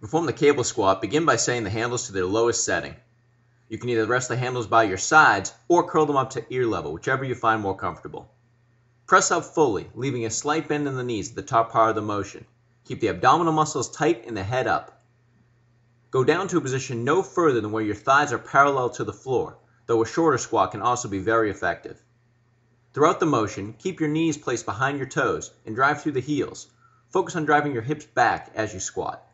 Perform the cable squat. Begin by setting the handles to their lowest setting. You can either rest the handles by your sides or curl them up to ear level, whichever you find more comfortable. Press up fully, leaving a slight bend in the knees at the top part of the motion. Keep the abdominal muscles tight and the head up. Go down to a position no further than where your thighs are parallel to the floor, though a shorter squat can also be very effective. Throughout the motion, keep your knees placed behind your toes and drive through the heels. Focus on driving your hips back as you squat.